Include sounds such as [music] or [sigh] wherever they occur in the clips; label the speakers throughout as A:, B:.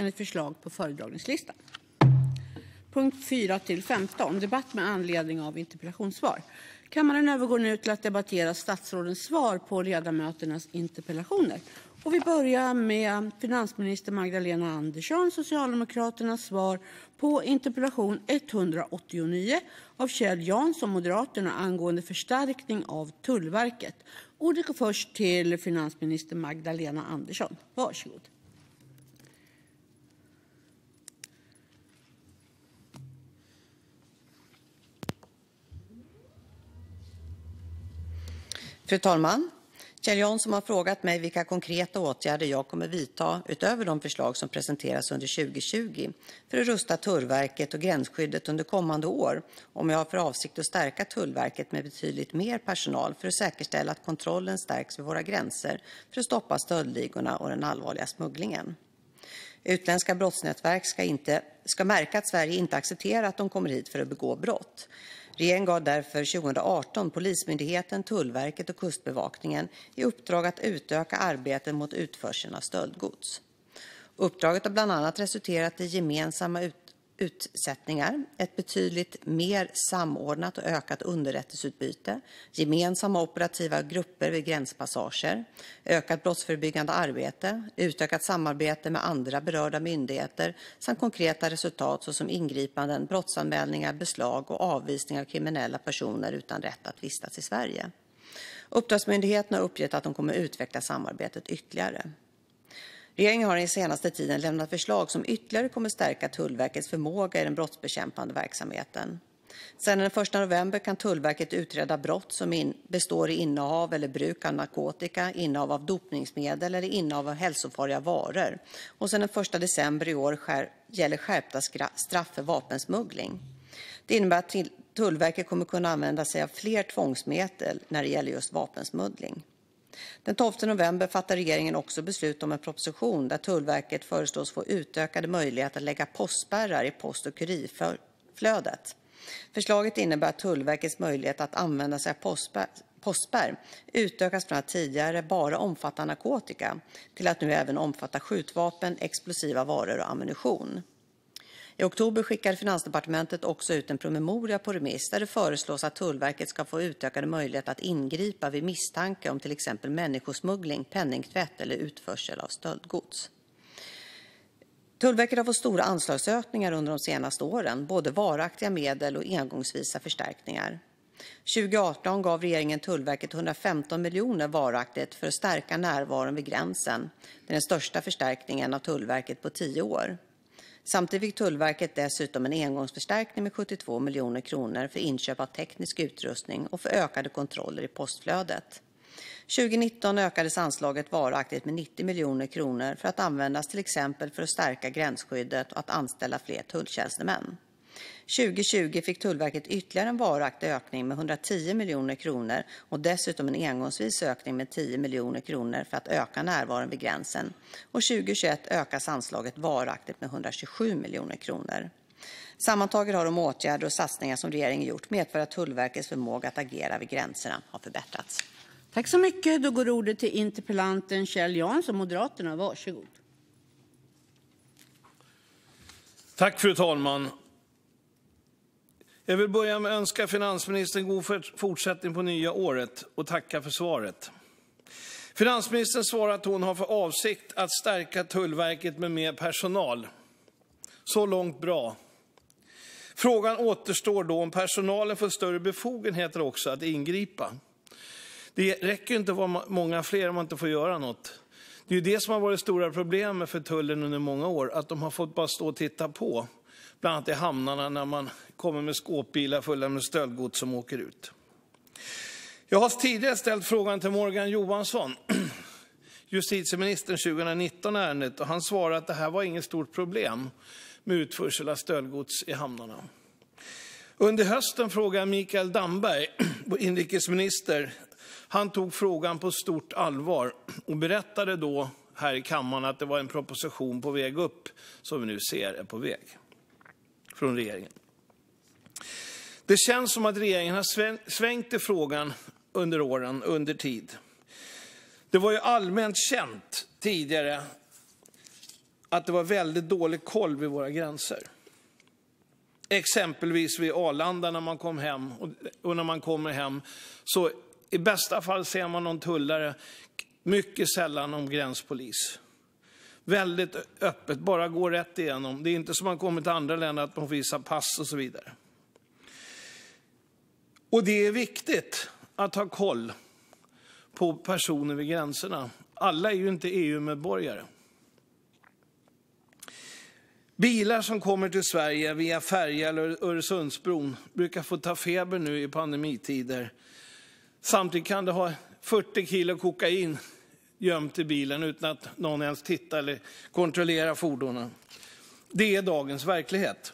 A: enligt förslag på föredragningslistan. Punkt 4 till 15, debatt med anledning av interpellationssvar. Kammaren övergår nu till att debattera statsrådens svar på ledamöternas interpellationer. Och vi börjar med finansminister Magdalena Andersson, Socialdemokraternas svar på interpellation 189 av Kjell Jansson, Moderaterna, angående förstärkning av Tullverket. Ordet går först till finansminister Magdalena Andersson. Varsågod.
B: Fru talman! Kjell Jansson har frågat mig vilka konkreta åtgärder jag kommer att vidta, utöver de förslag som presenteras under 2020, för att rusta Tullverket och gränsskyddet under kommande år och om jag har för avsikt att stärka Tullverket med betydligt mer personal för att säkerställa att kontrollen stärks vid våra gränser för att stoppa stöldligorna och den allvarliga smugglingen. Utländska brottsnätverk ska märka att Sverige inte accepterar att de kommer hit för att begå brott. Regeringen gav därför 2018 Polismyndigheten, Tullverket och Kustbevakningen i uppdrag att utöka arbetet mot utförseln av stöldgods. Uppdraget har bland annat resulterat i gemensamma utsättningar, ett betydligt mer samordnat och ökat underrättelseutbyte, gemensamma operativa grupper vid gränspassager, ökat brottsförebyggande arbete, utökat samarbete med andra berörda myndigheter samt konkreta resultat såsom ingripanden, brottsanmälningar, beslag och avvisning av kriminella personer utan rätt att vistas i Sverige. Uppdragsmyndigheten har uppgett att de kommer att utveckla samarbetet ytterligare. Regeringen har den senaste tiden lämnat förslag som ytterligare kommer att stärka Tullverkets förmåga i den brottsbekämpande verksamheten. Sedan den 1 november kan Tullverket utreda brott som består i innehav eller bruk av narkotika, innehav av dopningsmedel eller innehav av hälsofarliga varor. Och sedan den 1 december i år gäller skärpta straff för vapensmuggling. Det innebär att Tullverket kommer att kunna använda sig av fler tvångsmedel när det gäller just vapensmuggling. Den 12 november fattar regeringen också beslut om en proposition där Tullverket föreslås få utökade möjligheter att lägga postspärrar i post och kurirflödet. Förslaget innebär att Tullverkets möjlighet att använda sig av postspärr utökas från att tidigare bara omfatta narkotika till att nu även omfatta skjutvapen, explosiva varor och ammunition. I oktober skickade Finansdepartementet också ut en promemoria på remiss där det föreslås att Tullverket ska få utökade möjligheter att ingripa vid misstanke om till exempel människosmuggling, penningtvätt eller utförsel av stöldgods. Tullverket har fått stora anslagsökningar under de senaste åren, både varaktiga medel och engångsvisa förstärkningar. 2018 gav regeringen Tullverket 115 miljoner varaktigt för att stärka närvaron vid gränsen. Det är den största förstärkningen av Tullverket på tio år. Samtidigt fick Tullverket dessutom en engångsförstärkning med 72 miljoner kronor för inköp av teknisk utrustning och för ökade kontroller i postflödet. 2019 ökades anslaget varaktigt med 90 miljoner kronor för att användas till exempel för att stärka gränsskyddet och att anställa fler tulltjänstemän. 2020 fick Tullverket ytterligare en varaktig ökning med 110 miljoner kronor och dessutom en engångsvis ökning med 10 miljoner kronor för att öka närvaron vid gränsen. Och 2021 ökas anslaget varaktigt med 127 miljoner kronor. Sammantaget har de åtgärder och satsningar som regeringen
A: gjort medfört att Tullverkets förmåga att agera vid gränserna har förbättrats. Tack så mycket. Då går ordet till interpellanten Kjell Jansson, Moderaterna. Varsågod.
C: Tack, fru talman. Jag vill börja med att önska finansministern god fortsättning på nya året och tacka för svaret. Finansministern svarar att hon har för avsikt att stärka Tullverket med mer personal. Så långt bra. Frågan återstår då om personalen får större befogenheter också att ingripa. Det räcker inte att vara många fler om man inte får göra något. Det är ju det som har varit stora problemet för tullen under många år, att de har fått bara stå och titta på bland annat i hamnarna när man kommer med skåpbilar fulla med stöldgods som åker ut. Jag har tidigare ställt frågan till Morgan Johansson, [clears throat] justitieministern 2019 ärendet och han svarade att det här var inget stort problem med utförsel av stöldgods i hamnarna. Under hösten frågade Mikael Damberg, [clears throat] inrikesminister, han tog frågan på stort allvar och berättade då här i kammaren att det var en proposition på väg upp som vi nu ser är på väg från regeringen. Det känns som att regeringen har svängt i frågan under åren, under tid. Det var ju allmänt känt tidigare att det var väldigt dålig koll vid våra gränser. Exempelvis vid Arlanda när man kom hem och när man kommer hem så i bästa fall ser man någon tullare, mycket sällan någon gränspolis. Väldigt öppet, bara gå rätt igenom. Det är inte som man kommer till andra länder att man får visa pass och så vidare. Och det är viktigt att ha koll på personer vid gränserna. Alla är ju inte EU-medborgare. Bilar som kommer till Sverige via färja eller Öresundsbron brukar få ta feber nu i pandemitider. Samtidigt kan det ha 40 kilo kokain gömt i bilen utan att någon ens tittar eller kontrollerar fordonen. Det är dagens verklighet.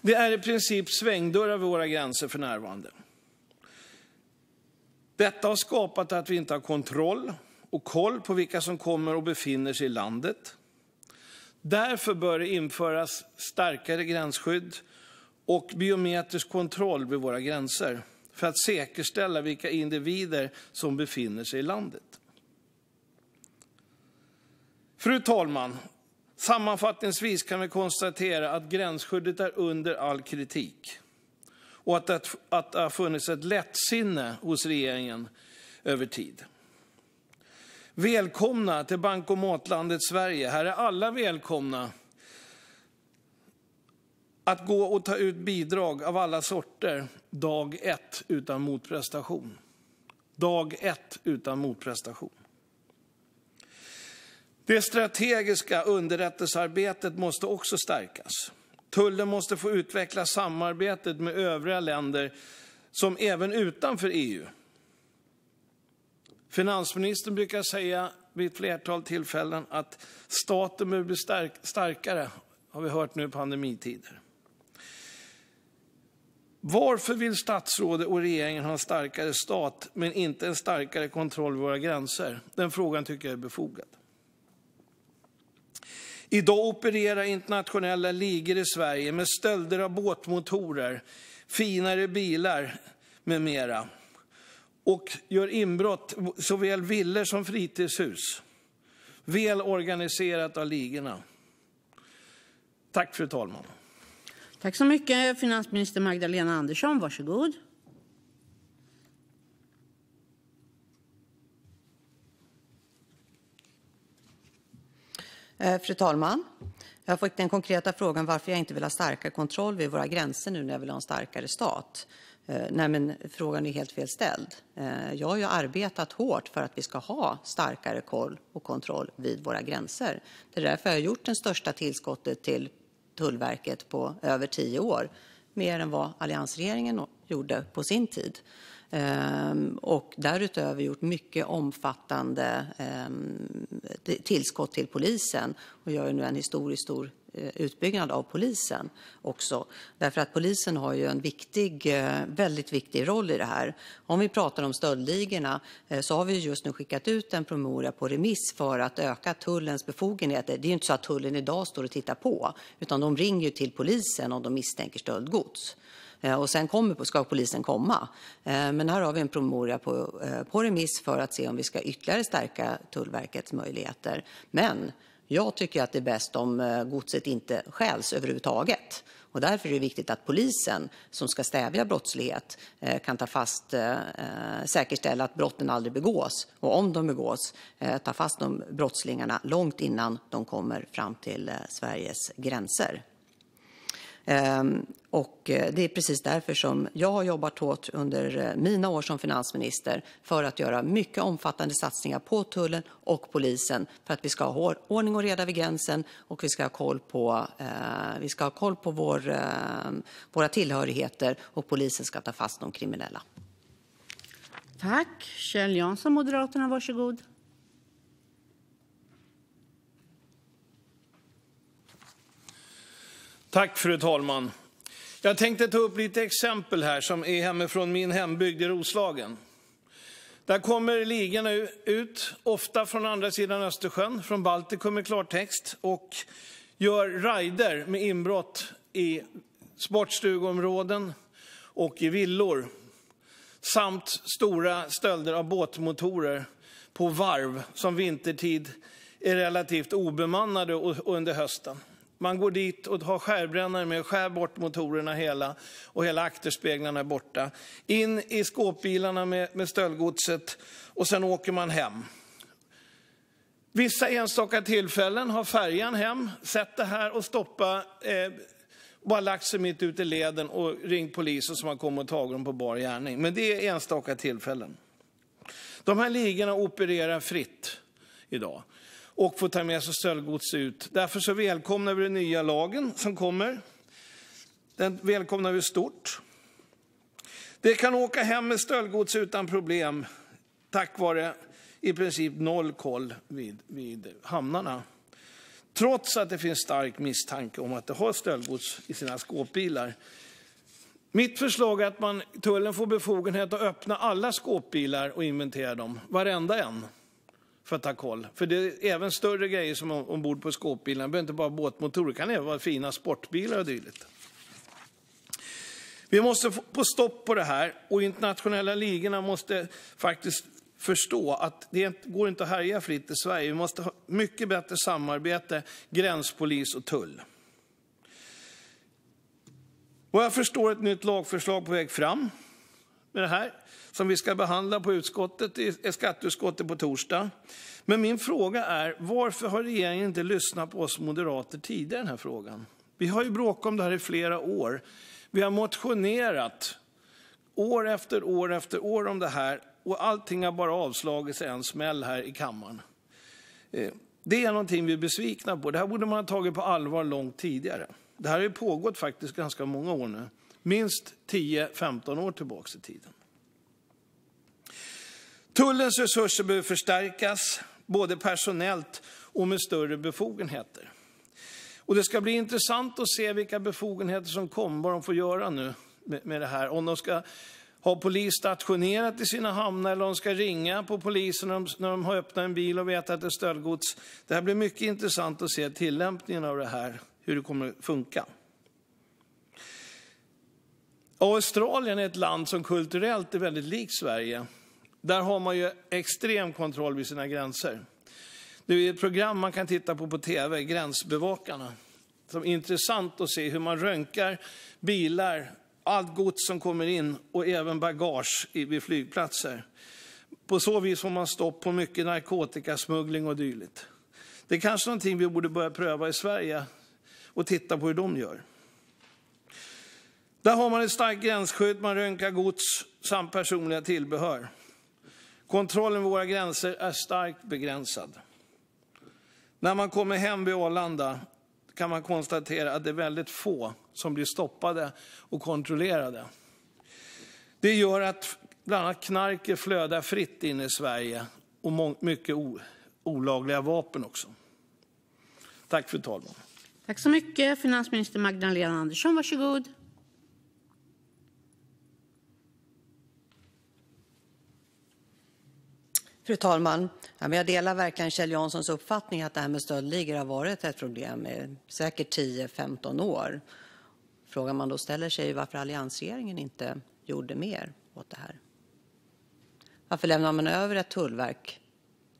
C: Det är i princip svängdörrar vid våra gränser för närvarande. Detta har skapat att vi inte har kontroll och koll på vilka som kommer och befinner sig i landet. Därför bör det införas starkare gränsskydd och biometrisk kontroll vid våra gränser för att säkerställa vilka individer som befinner sig i landet. Fru talman! Sammanfattningsvis kan vi konstatera att gränsskyddet är under all kritik och att det, att det har funnits ett lättsinne hos regeringen över tid. Välkomna till bankomatlandet Sverige! Här är alla välkomna att gå och ta ut bidrag av alla sorter dag ett utan motprestation. Dag ett utan motprestation. Det strategiska underrättelsearbetet måste också stärkas. Tullen måste få utveckla samarbetet med övriga länder, som även utanför EU. Finansministern brukar säga vid ett flertal tillfällen att staten behöver bli stark starkare, har vi hört nu i pandemitider. Varför vill statsrådet och regeringen ha en starkare stat men inte en starkare kontroll vid våra gränser? Den frågan tycker jag är befogad. I dag opererar internationella ligor i Sverige med stölder av båtmotorer, finare bilar med mera och gör inbrott såväl villor som fritidshus. Väl organiserat av ligorna. Tack, fru talman.
A: Tack så mycket, finansminister Magdalena Andersson. Varsågod.
B: Eh, fru talman! Jag fick den konkreta frågan varför jag inte vill ha starkare kontroll vid våra gränser nu när jag vill ha en starkare stat. Eh, nej, men frågan är helt fel ställd. Eh, jag har ju arbetat hårt för att vi ska ha starkare koll och kontroll vid våra gränser. Det är därför jag har gjort det största tillskottet till Tullverket på över tio år. Mer än vad alliansregeringen gjorde på sin tid. Ehm, och därutöver gjort mycket omfattande ehm, tillskott till polisen och gör nu en historiskt stor Eh, utbyggnad av polisen också. Därför att polisen har ju en viktig, eh, väldigt viktig roll i det här. Om vi pratar om stöldligorna eh, så har vi just nu skickat ut en promemoria på remiss för att öka tullens befogenheter. Det är ju inte så att tullen idag står och tittar på, utan de ringer ju till polisen om de misstänker stöldgods och sen kommer, ska polisen komma. Men här har vi en promemoria på, på remiss för att se om vi ska ytterligare stärka Tullverkets möjligheter. Men jag tycker att det är bäst om eh, godset inte stjäls överhuvudtaget. huvud Därför är det viktigt att polisen, som ska stävja brottslighet, eh, kan eh, säkerställa att brotten aldrig begås och, om de begås, ta fast brottslingarna långt innan de kommer fram till Sveriges gränser. Ehm, och eh, det är precis därför som jag har jobbat hårt under eh, mina år som finansminister för att göra mycket omfattande satsningar på tullen och polisen för att vi ska ha ordning och reda vid gränsen och vi ska ha koll på, eh, vi ska ha koll på vår, ehm, våra tillhörigheter och polisen ska ta fast de kriminella.
A: Tack. Kjell Jansson, Moderaterna. Varsågod.
C: Tack, fru talman. Jag tänkte ta upp lite exempel från min hembygd i Roslagen. Där kommer ligorna ut, ofta från andra sidan Östersjön, från Baltikum i klartext och gör rider med inbrott i sportstugområden och i villor samt stora stölder av båtmotorer på varv som vintertid är relativt obemannade under hösten. Man går dit och har skärbrännare med och skär bort motorerna hela och hela akterspeglarna är borta. In i skåpbilarna med, med stöldgodset och sen åker man hem. Vissa enstaka tillfällen har färjan hem sett det här och stoppat eh, bara lagt sig mitt ute i leden och ringt polisen som har kommit och tagit dem på bar gärning. Men det är enstaka tillfällen. De här ligorna opererar fritt idag och får ta med sig stöldgods ut. Därför så välkomnar vi den nya lagen som kommer. Den välkomnar vi stort. Det kan åka hem med stöldgods utan problem tack vare i princip noll koll vid, vid hamnarna. Trots att det finns stark misstanke om att det har stöldgods i sina skåpbilar. Mitt förslag är att man, tullen får befogenhet att öppna alla skåpbilar och inventera dem, varenda en för att ta koll. För det är även större grejer som ombord på skåpbilarna. Det behöver inte bara båtmotorer, det kan även vara fina sportbilar och dylikt. Vi måste få stopp på det här och internationella ligorna måste faktiskt förstå att det går inte att härja fritt i Sverige. Vi måste ha mycket bättre samarbete, gränspolis och tull. Vad jag förstår ett nytt lagförslag på väg fram med det här som vi ska behandla på skatteutskottet på torsdag. Men min fråga är varför har regeringen inte lyssnat på oss moderater tidigare i den här frågan? Vi har ju bråkat om det här i flera år. Vi har motionerat år efter år efter år om det här och allting har bara avslagits i en smäll här i kammaren. Eh, det är någonting vi är besvikna på. Det här borde man ha tagit på allvar långt tidigare. Det här har ju pågått faktiskt ganska många år nu minst 10-15 år tillbaka i tiden. Tullens resurser behöver förstärkas, både personellt och med större befogenheter. Och det ska bli intressant att se vilka befogenheter som kommer, vad de får göra nu med, med det här. Om de ska ha polis stationerat i sina hamnar eller om de ska ringa på polisen när de, när de har öppnat en bil och vet att det är stöldgods. Det här blir mycket intressant att se tillämpningen av det här, hur det kommer att funka. Australien är ett land som kulturellt är väldigt likt Sverige. Där har man ju extrem kontroll vid sina gränser. Det är ett program man kan titta på på tv, Gränsbevakarna. Det är intressant att se hur man röntgar bilar, allt gods som kommer in och även bagage vid flygplatser. På så vis får man stopp på mycket narkotikasmuggling och dylikt. Det är kanske någonting vi borde börja pröva i Sverige och titta på hur de gör. Där har man ett starkt gränsskydd, man röntgar gods samt personliga tillbehör. Kontrollen vid våra gränser är starkt begränsad. När man kommer hem vid Arlanda kan man konstatera att det är väldigt få som blir stoppade och kontrollerade. Det gör att bland annat knarket flödar fritt in i Sverige och mycket olagliga vapen också. Tack, fru talman.
A: Tack så mycket, finansminister Magdalena Andersson. Varsågod.
B: Fru talman! Jag delar verkligen Kjell Janssons uppfattning att det här med stöldligor har varit ett problem i säkert 10-15 år. Frågan man då ställer sig är varför alliansregeringen inte gjorde mer åt det här. Varför lämnade man över ett tullverk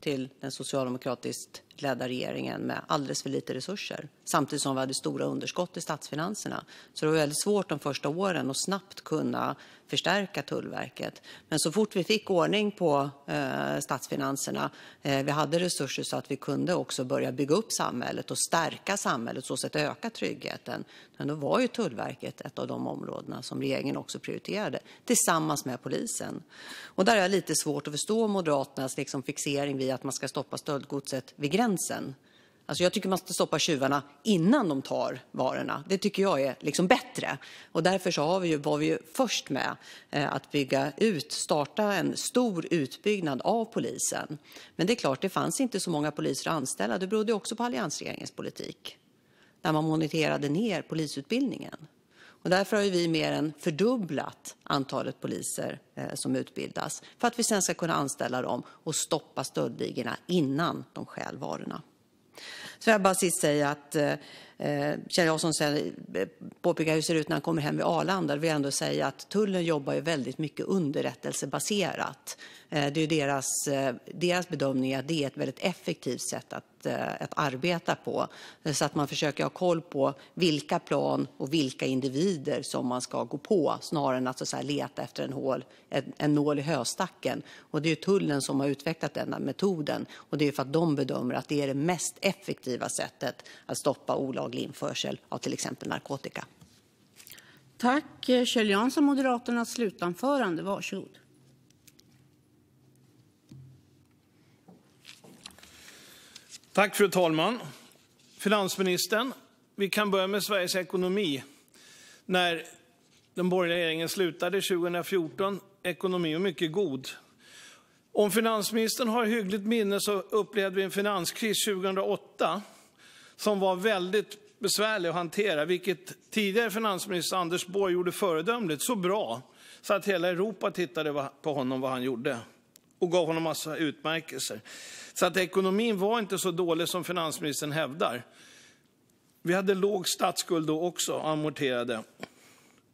B: till den socialdemokratiskt ledda regeringen med alldeles för lite resurser samtidigt som vi hade stora underskott i statsfinanserna. Så det var väldigt svårt de första åren att snabbt kunna förstärka Tullverket. Men så fort vi fick ordning på eh, statsfinanserna, eh, vi hade resurser så att vi kunde också börja bygga upp samhället och stärka samhället, så sätt öka tryggheten. Men då var ju Tullverket ett av de områdena som regeringen också prioriterade tillsammans med polisen. Och där är jag lite svårt att förstå Moderaternas liksom fixering vid att man ska stoppa stöldgodset vid gränsen gränsen. Alltså jag tycker man ska stoppa tjuvarna innan de tar varorna. Det tycker jag är liksom bättre. Och därför så har vi ju, var vi ju först med eh, att bygga ut, starta en stor utbyggnad av polisen. Men det är klart, det fanns inte så många poliser att anställa. Det berodde också på alliansregeringens politik. När man moniterade ner polisutbildningen. Därför har vi mer än fördubblat antalet poliser eh, som utbildas för att vi sedan ska kunna anställa dem och stoppa stöldligorna innan de stjäl varorna. Så jag bara sist säga att eh, eh, Kjell Jansson påpekar hur det ser ut när han kommer hem vid Arlanda. Då vill jag ändå säga att tullen jobbar ju väldigt mycket underrättelsebaserat. Det är deras, deras bedömning att det är ett väldigt effektivt sätt att att, eh, att arbeta på. Eh, så att man försöker ha koll på vilka plan och vilka individer som man ska gå på snarare än att, så att leta efter en, hål, en, en nål i höstacken. Och det är tullen som har utvecklat denna metoden och det är för att de bedömer att det är det mest effektiva sättet att stoppa olaglig införsel av till exempel narkotika.
A: Tack. Eh, Kjell Jansson, Moderaternas slutanförande. Varsågod.
C: Fru talman! Finansministern! Vi kan börja med Sveriges ekonomi. När den borgerliga regeringen slutade 2014 var ekonomin mycket god. Om finansministern har hyggligt minne upplevde vi en finanskris 2008 som var väldigt besvärlig att hantera, vilket tidigare finansminister Anders Borg gjorde föredömligt, så bra att hela Europa tittade på honom vad han gjorde och gav honom en massa utmärkelser. Så ekonomin var inte så dålig som finansministern hävdar. Vi hade låg statsskuld då också, amorterade.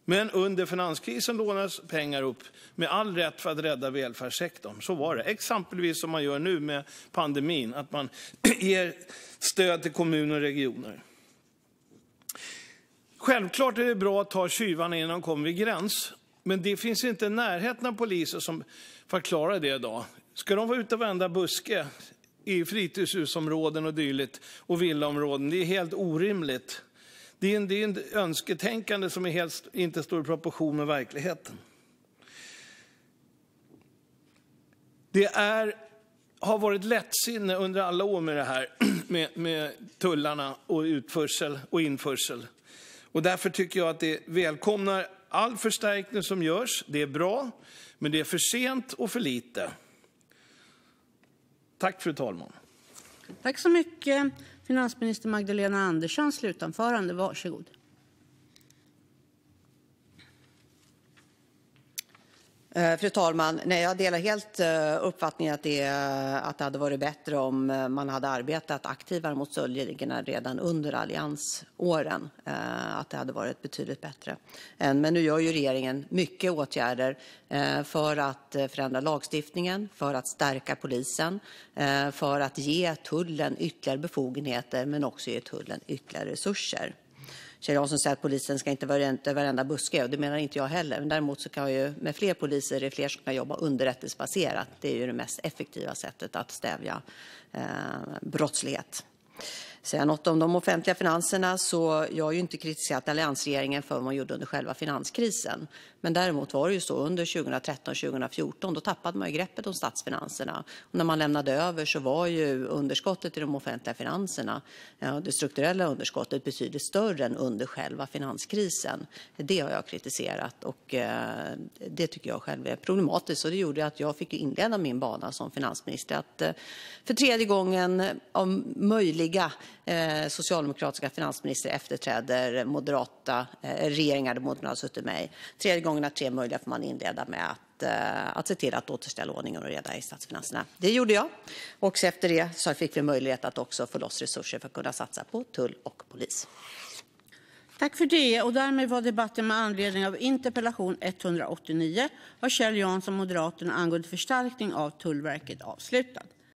C: Men under finanskrisen lånades pengar upp med all rätt för att rädda välfärdssektorn. Så var det. Exempelvis som man gör nu med pandemin, att man [clears throat] ger stöd till kommuner och regioner. Självklart är det bra att ta tjuvarna innan de kommer vid gräns. Men det finns inte i närheten av poliser som förklarar det idag. Ska de vara ute och vända buske i fritidshusområden och dylikt och villaområden? Det är helt orimligt. Det är, en, det är en önsketänkande som helt, inte står i proportion med verkligheten. Det är, har varit lättsinne under alla år med det här [clears throat] med, med tullarna och utförsel och införsel. Och därför tycker jag att det välkomnar all förstärkning som görs. Det är bra, men det är för sent och för lite. Tack, fru talman.
A: Tack så mycket, finansminister Magdalena Andersson. Slutanförande, varsågod.
B: Eh, fru talman! Jag delar helt eh, uppfattningen att det hade varit bättre om eh, man hade arbetat aktivare mot stöldligorna redan under alliansåren. Det hade varit betydligt bättre. Men nu vidtar regeringen många åtgärder för att förändra lagstiftningen, för att stärka polisen, för att ge tullen ytterligare befogenheter men också ge tullen ytterligare resurser. Kjell Jansson säger att polisen ska inte vara runt i varenda buske och det menar inte jag heller. Men däremot så kan ju med fler poliser är det fler som kan jobba underrättelsebaserat. Det är ju det mest effektiva sättet att stävja eh, brottslighet säga något om de offentliga finanserna så jag har ju inte kritiserat alliansregeringen för vad man gjorde under själva finanskrisen. Men däremot var det ju så under 2013 och 2014, då tappade man ju greppet om statsfinanserna. Och när man lämnade över så var ju underskottet i de offentliga finanserna, det strukturella underskottet, betydligt större än under själva finanskrisen. Det har jag kritiserat och eh, det tycker jag själv är problematiskt. Och det gjorde att jag fick inleda min bana som finansminister. Att eh, för tredje gången av eh, möjliga socialdemokratiska finansminister efterträder moderata regeringar där Moderaterna har suttit med. Tredje gången gångerna tre möjliga får man inleda med att, eh, att se till att återställa ordningen och reda i statsfinanserna. Det gjorde jag. Och efter det så fick vi möjlighet att också få loss resurser för att kunna satsa på tull och
A: polis. Tack för det. Och därmed var debatten med anledning av interpellation 189 av Kjell Jansson, Moderaterna, angående förstärkning av Tullverket avslutad.